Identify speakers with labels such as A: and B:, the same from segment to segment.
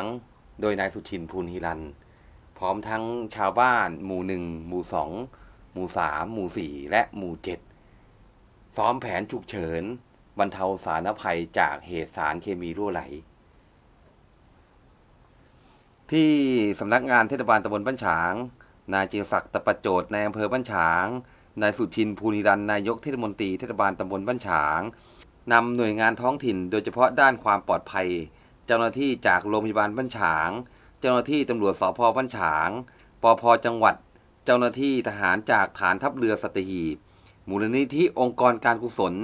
A: างโดยนายสุชินภูลฮิรันพร้อมทั้งชาวบ้านหมู่หนึ่งหมู่สองหมู่สามหมู่สี่และหมู่เจ็ดซ้อมแผนฉุกเฉินบรรเทาสารภัยจากเหตุสารเคมีรั่วไหลที่สำนักงานเทศบาลตำบลบ้านฉาง นายเจีศักดิ์ตะประโจทย์ในอำเภอบ้านฉางนายสุชินภูนิรันนายกเทศมนตรีเทศบาลตำบลบ้านฉางนำหน่วยงานท้องถิ่นโดยเฉพาะด้านความปลอดภัยเจ้าหน้าที่จากโรงพยาบาลบ้านฉาง เจ้าหน้าที่ตำรวจสพบ้านฉางปพจังหวัด เจ้าหน้าที่ทหารจากฐานทัพเรือสัตหีบมูลนิธิองค์กรการกุศล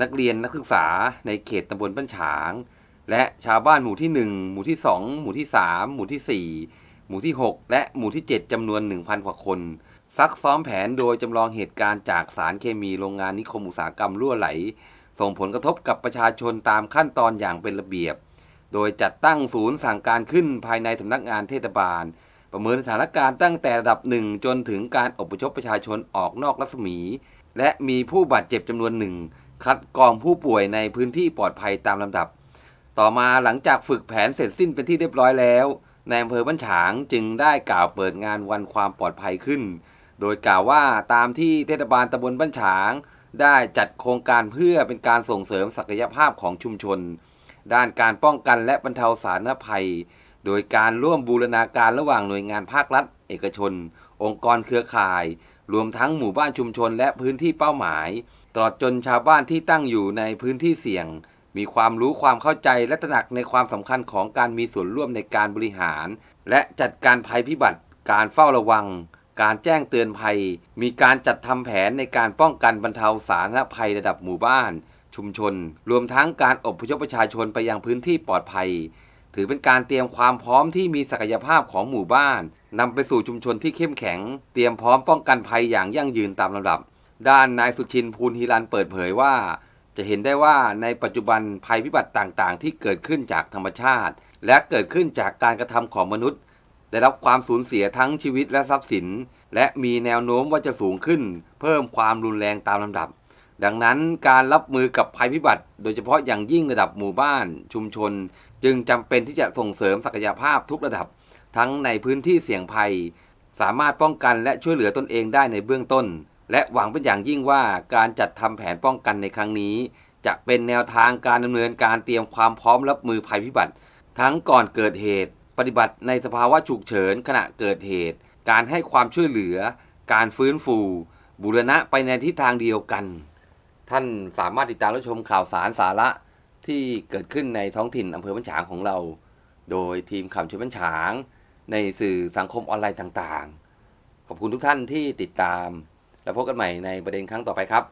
A: นักเรียนนักศึกษาในเขตตำบลบ้านฉาง และชาวบ้านหมู่ที่ 1 หมู่ที่2หมู่ที่ 3 หมู่ที่ 4 หมู่ที่ 6 และหมู่ที่ 7 จำนวน1,000กว่าคน ซักซ้อมแผนโดยจำลองเหตุการณ์จากสารเคมีโรงงานนิคมอุตสาหกรรมรั่วไหล ส่งผลกระทบกับประชาชนตามขั้นตอนอย่างเป็นระเบียบโดยจัดตั้งศูนย์สั่งการขึ้นภายในสำนักงานเทศบาล ประเมินสถานการณ์ตั้งแต่ระดับหนึ่งจนถึงการอบพยพประชาชนออกนอกรัศมี และมีผู้บาดเจ็บจำนวนหนึ่งคัดกรองผู้ป่วยในพื้นที่ปลอดภัยตามลำดับ ต่อมาหลังจากฝึกแผนเสร็จสิ้นเป็นที่เรียบร้อยแล้วนายอำเภอบ้านฉางจึงได้กล่าวเปิดงานวันความปลอดภัยขึ้น โดยกล่าวว่าตามที่เทศบาลตำบลบ้านฉาง ได้จัดโครงการเพื่อเป็นการส่งเสริมศักยภาพของชุมชนด้านการป้องกันและบรรเทาสาธารณภัย โดยการร่วมบูรณาการระหว่างหน่วยงานภาครัฐ เอกชน องค์กรเครือข่าย รวมทั้งหมู่บ้านชุมชนและพื้นที่เป้าหมายตลอดจนชาวบ้านที่ตั้งอยู่ในพื้นที่เสี่ยง มีความรู้ความเข้าใจและตระหนักในความสำคัญของการมีส่วนร่วมในการบริหาร และจัดการภัยพิบัติ การเฝ้าระวัง การแจ้งเตือนภัย มีการจัดทำแผนในการป้องกันบรรเทาสาธารณภัยระดับหมู่บ้านชุมชนรวมทั้งการอบพยพประชาชนไปยังพื้นที่ปลอดภัย ถือเป็นการเตรียมความพร้อมที่มีศักยภาพของหมู่บ้านนำไปสู่ชุมชนที่เข้มแข็ง เตรียมพร้อมป้องกันภัยอย่างยั่งยืนตามลำดับ ด้านนายสุชินภูลฮิรันเปิดเผยว่า จะเห็นได้ว่าในปัจจุบันภัยพิบัติต่างๆที่เกิดขึ้นจากธรรมชาติ และเกิดขึ้นจากการกระทำของมนุษย์ ได้รับความสูญเสียทั้งชีวิตและทรัพย์สิน และมีแนวโน้มว่าจะสูงขึ้น เพิ่มความรุนแรงตามลำดับดังนั้นการรับมือกับภัยพิบัติ โดยเฉพาะอย่างยิ่งระดับหมู่บ้าน ชุมชน จึงจำเป็นที่จะส่งเสริมศักยภาพทุกระดับ ทั้งในพื้นที่เสี่ยงภัย สามารถป้องกันและช่วยเหลือตนเองได้ในเบื้องต้น และหวังเป็นอย่างยิ่งว่าการจัดทำแผนป้องกันในครั้งนี้ จะเป็นแนวทางการดำเนินการเตรียมความพร้อมรับมือภัยพิบัติ ทั้งก่อนเกิดเหตุ ปฏิบัติในสภาวะฉุกเฉินขณะเกิดเหตุ การให้ความช่วยเหลือ การฟื้นฟูบูรณะไปในทิศทางเดียวกันท่านสามารถติดตามรับชมข่าวสารสาระที่เกิดขึ้นในท้องถิ่นอำเภอบ้านฉางของเรา โดยทีมข่าวชุมบ้านฉางในสื่อสังคมออนไลน์ต่างๆ ขอบคุณทุกท่านที่ติดตามแล้วพบกันใหม่ในประเด็นครั้งต่อไปครับ